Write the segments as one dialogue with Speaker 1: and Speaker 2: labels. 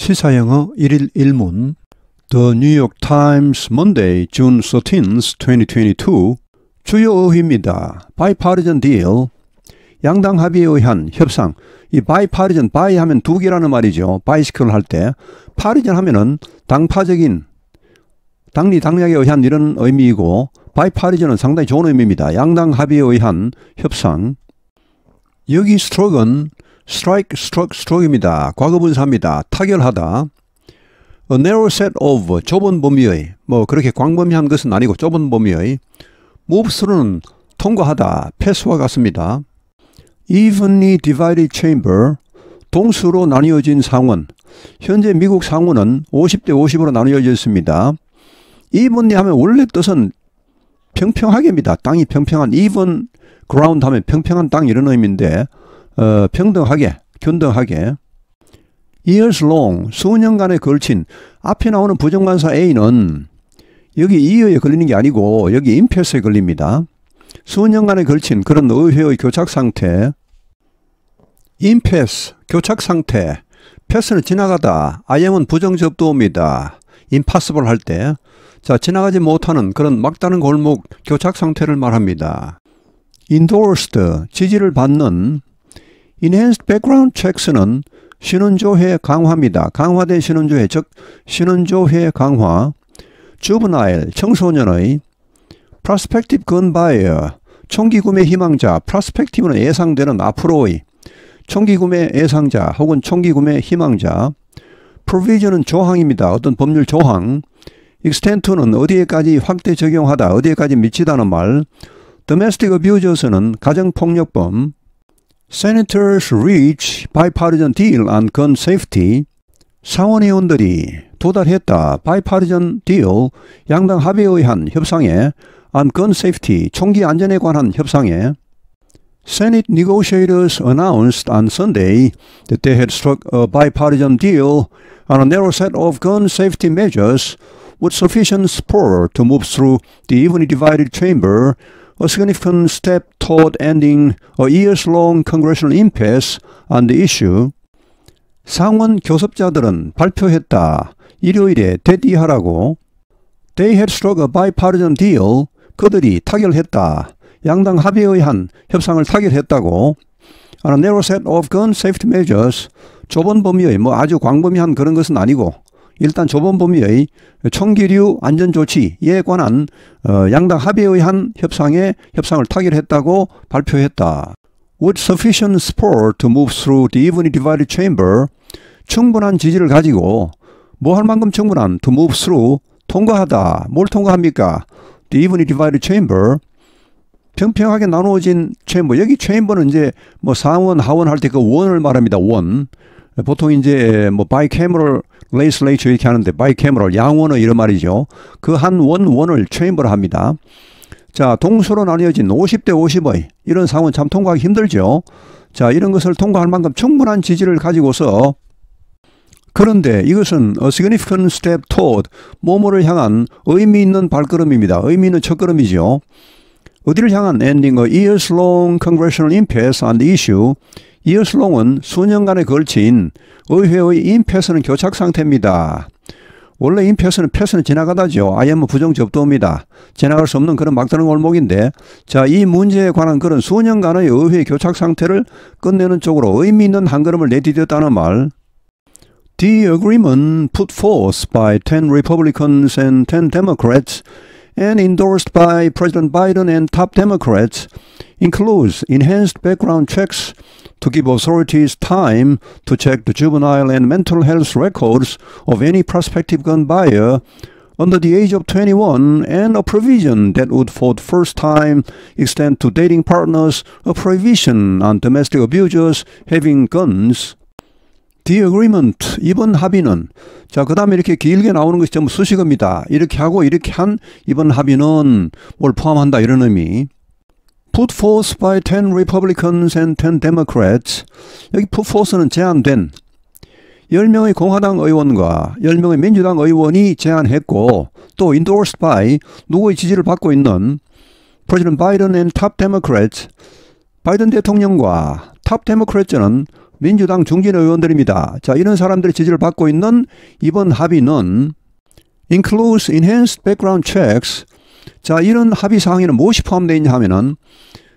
Speaker 1: 시사영어 1일 1문 The New York Times Monday, June 13, 2022 주요 의회입니다. Bipartisan Deal 양당 합의에 의한 협상 이 바이파리전 바이 하면 두 개라는 말이죠. 바이시클 할때 파리전 하면은 당파적인 당리 당략에 의한 이런 의미이고 바이파리전은 상당히 좋은 의미입니다. 양당 합의에 의한 협상 여기 스트록은 strike, struck, struck입니다. 과거분사입니다. 타결하다. A narrow set of, 좁은 범위의, 뭐 그렇게 광범위한 것은 아니고 좁은 범위의, move through는 통과하다, 패스와 같습니다. evenly divided chamber, 동수로 나뉘어진 상원, 현재 미국 상원은 50대 50으로 나뉘어져 있습니다. evenly 하면 원래 뜻은 평평하게입니다. 땅이 평평한 even ground 하면 평평한 땅 이런 의미인데 어, 평등하게 균등하게 years long 수년간에 걸친 앞에 나오는 부정관사 A는 여기 이어에 걸리는 게 아니고 여기 임패스에 걸립니다. 수년간에 걸친 그런 의회의 교착상태 임패스 교착상태 패스는 지나가다 아이은 부정접도입니다. 임파스블 할때자 지나가지 못하는 그런 막다른 골목 교착상태를 말합니다. 인도어스트 지지를 받는 enhanced background checks는 신원조회 강화입니다. 강화된 신원조회, 즉 신원조회 강화, 주브나일, 청소년의 prospective gun buyer, 총기 구매 희망자, prospective는 예상되는 앞으로의 총기 구매 예상자 혹은 총기 구매 희망자, provision은 조항입니다. 어떤 법률 조항, extent는 어디에까지 확대 적용하다, 어디에까지 미치다는 말, domestic abusers는 가정폭력범, 세네터스 reach bipartisan deal on gun safety 상원의원들이 도달했다 bipartisan deal 양당 합의에 의한 협상에 on gun safety 총기 안전에 관한 협상에 Senate negotiators announced on Sunday that they had struck a bipartisan deal on a narrow set of gun safety measures with sufficient support to move through the evenly divided chamber a significant step toward ending a years-long congressional impasse on the issue. 상원 교섭자들은 발표했다. 일요일에 대디하라고. They had struck a bipartisan deal. 그들이 타결했다. 양당 합의에 의한 협상을 타결했다고. On a narrow set of gun safety measures. 좁은 범위의 뭐 아주 광범위한 그런 것은 아니고 일단 조본 범위의 총기류 안전조치에 관한 어, 양당 합의에 의한 협상에 협상을 타결했다고 발표했다. With sufficient support to move through the evenly divided chamber, 충분한 지지를 가지고 뭐 할 만큼 충분한 to move through 통과하다. 뭘 통과합니까? The evenly divided chamber. 평평하게 나누어진 챔버. 여기 챔버는 이제 뭐 상원, 하원 할 때 그 원을 말합니다. 원. 보통 이제 뭐 바이캐머럴 레이슬레이처 이렇게 하는데 바이캐머럴 양원어 이런 말이죠. 그 한 원 원을 체인버로 합니다. 자, 동수로 나뉘어진 50대 50의 이런 상황은 참 통과하기 힘들죠. 자, 이런 것을 통과할 만큼 충분한 지지를 가지고서 그런데 이것은 a significant step toward 모모를 향한 의미 있는 발걸음입니다. 의미 있는 첫걸음이죠. 어디를 향한 엔딩의 years long congressional impasse on the issue 이어슬롱은 수년간에 걸친 의회의 임폐소는 교착 상태입니다. 원래 임폐소는 폐소는 지나가다죠. 아예 뭐 부정 접도입니다. 지나갈 수 없는 그런 막다른 골목인데 자이 문제에 관한 그런 수년간의 의회 교착 상태를 끝내는 쪽으로 의미 있는 한 걸음을 내디뎠다는 말 The agreement put forth by 10 Republicans and 10 Democrats and endorsed by President Biden and top Democrats includes enhanced background checks to give authorities time to check the juvenile and mental health records of any prospective gun buyer under the age of 21 and a provision that would for the first time extend to dating partners a prohibition on domestic abusers having guns The agreement, 이번 합의는 자, 그 다음에 이렇게 길게 나오는 것이 전부 수식어입니다. 이렇게 하고 이렇게 한 이번 합의는 뭘 포함한다 이런 의미. put forth by 10 Republicans and 10 Democrats. 여기 put forth는 제안된 10명의 공화당 의원과 10명의 민주당 의원이 제안했고 또 endorsed by 누구의 지지를 받고 있는 President Biden and top Democrats. 바이든 대통령과 탑 데모크레츠는 민주당 중진 의원들입니다. 자, 이런 사람들의 지지를 받고 있는 이번 합의는 includes enhanced background checks. 자, 이런 합의 사항에는 무엇이 포함되어 있냐 하면은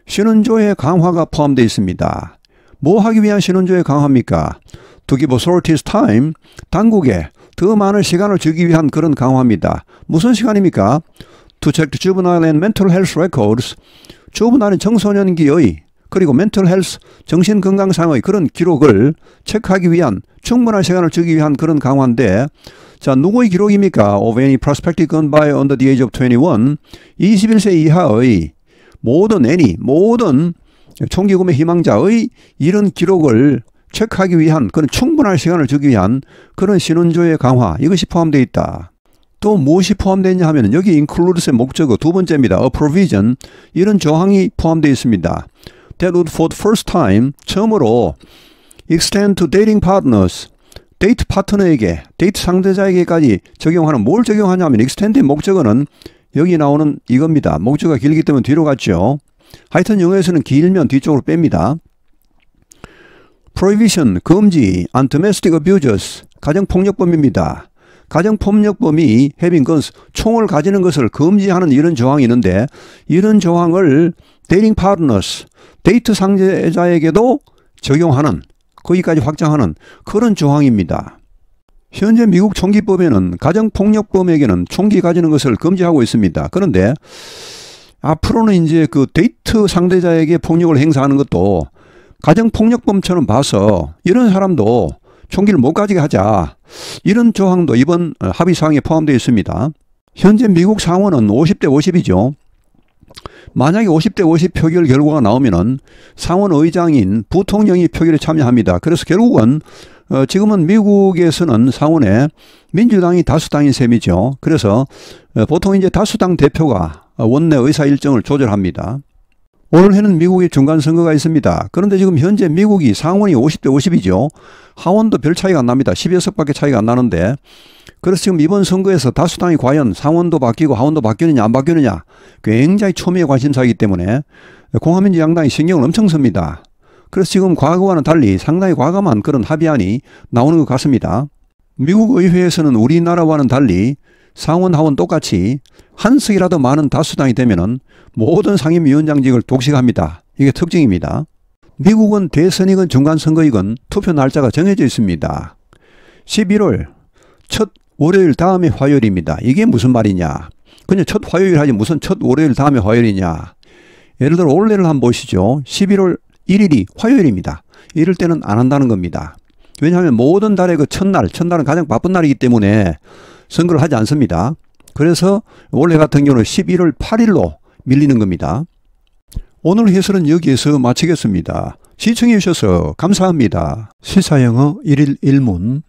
Speaker 1: 신원조의 강화가 포함되어 있습니다. 뭐 하기 위한 신원조의 강화입니까? To give authorities time, 당국에 더 많은 시간을 주기 위한 그런 강화입니다. 무슨 시간입니까? To check the juvenile and mental health records, 주부나는 청소년기의 그리고 멘털 헬스, 정신건강상의 그런 기록을 체크하기 위한 충분한 시간을 주기 위한 그런 강화인데 자 누구의 기록입니까? Of any prospective gun buyer under the age of 21 21세 이하의 모든 애니 모든 총기 구매 희망자의 이런 기록을 체크하기 위한 그런 충분한 시간을 주기 위한 그런 신원조의 강화 이것이 포함되어 있다. 또 무엇이 포함되어 있냐 하면 여기 includes의 목적어 두 번째입니다. a provision 이런 조항이 포함되어 있습니다. that would for the first time 처음으로 extend to dating partners 데이트 파트너에게 데이트 상대자에게까지 적용하는 뭘 적용하냐면 extend의 목적어는 여기 나오는 이겁니다. 목적어가 길기 때문에 뒤로 갔죠. 하여튼 영어에서는 길면 뒤쪽으로 뺍니다. prohibition 금지 and domestic abuses 가정폭력범입니다. 가정폭력범이 having guns 총을 가지는 것을 금지하는 이런 조항이 있는데 이런 조항을 데이링 파트너스, 데이트 상대자에게도 적용하는 거기까지 확장하는 그런 조항입니다. 현재 미국 총기법에는 가정폭력범에게는 총기 가지는 것을 금지하고 있습니다. 그런데 앞으로는 이제 그 데이트 상대자에게 폭력을 행사하는 것도 가정폭력범처럼 봐서 이런 사람도 총기를 못 가지게 하자 이런 조항도 이번 합의사항에 포함되어 있습니다. 현재 미국 상원은 50대 50이죠. 만약에 50대 50 표결 결과가 나오면은 상원의장인 부통령이 표결에 참여합니다. 그래서 결국은 어, 지금은 미국에서는 상원에 민주당이 다수당인 셈이죠. 그래서 어, 보통 이제 다수당 대표가 원내 의사 일정을 조절합니다. 올해는 미국의 중간 선거가 있습니다. 그런데 지금 현재 미국이 상원이 50대 50이죠. 하원도 별 차이가 안 납니다. 10여석밖에 차이가 안 나는데 그래서 지금 이번 선거에서 다수당이 과연 상원도 바뀌고 하원도 바뀌느냐 안 바뀌느냐 굉장히 초미의 관심사이기 때문에 공화민주 양당이 신경을 엄청 씁니다. 그래서 지금 과거와는 달리 상당히 과감한 그런 합의안이 나오는 것 같습니다. 미국 의회에서는 우리나라와는 달리 상원 하원 똑같이 한 석이라도 많은 다수당이 되면은 모든 상임위원장직을 독식합니다. 이게 특징입니다. 미국은 대선이건 중간 선거이건 투표 날짜가 정해져 있습니다. 11월 첫 월요일 다음에 화요일입니다. 이게 무슨 말이냐? 그냥 첫 화요일 하지 무슨 첫 월요일 다음에 화요일이냐? 예를 들어 올해를 한번 보시죠. 11월 1일이 화요일입니다. 이럴 때는 안 한다는 겁니다. 왜냐하면 모든 달의 그 첫날, 첫날은 가장 바쁜 날이기 때문에 선거를 하지 않습니다. 그래서 원래 같은 경우는 11월 8일로 밀리는 겁니다. 오늘 해설은 여기에서 마치겠습니다. 시청해 주셔서 감사합니다. 시사영어 1일 1문